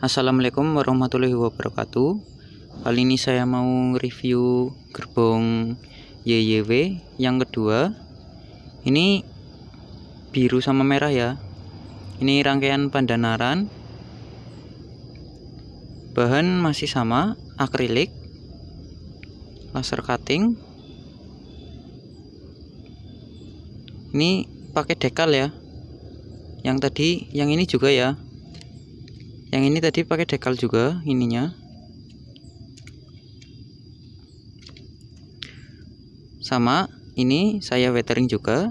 Assalamualaikum warahmatullahi wabarakatuh Kali ini saya mau review gerbong YYW yang kedua Ini biru sama merah ya Ini rangkaian pandanaran Bahan masih sama, akrilik Laser cutting Ini pakai dekal ya Yang tadi, yang ini juga ya yang ini tadi pakai dekal juga ininya sama ini saya weathering juga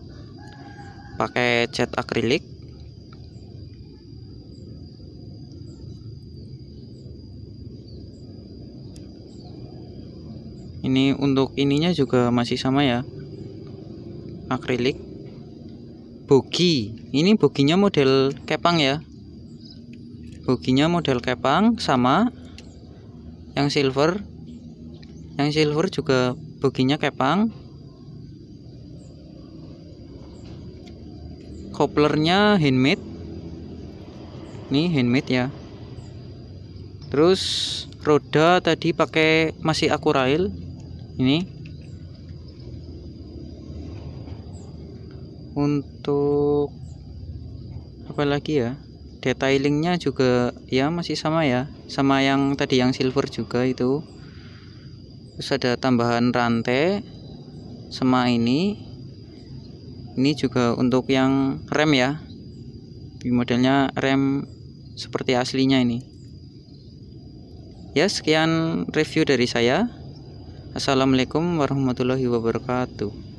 pakai cat akrilik ini untuk ininya juga masih sama ya akrilik bogi ini boginya model kepang ya boginya model kepang sama yang silver yang silver juga boginya kepang koplernya handmade ini handmade ya terus roda tadi pakai masih akurail ini untuk apa lagi ya detailingnya juga ya masih sama ya sama yang tadi yang silver juga itu terus ada tambahan rantai sama ini ini juga untuk yang rem ya modelnya rem seperti aslinya ini ya sekian review dari saya Assalamualaikum warahmatullahi wabarakatuh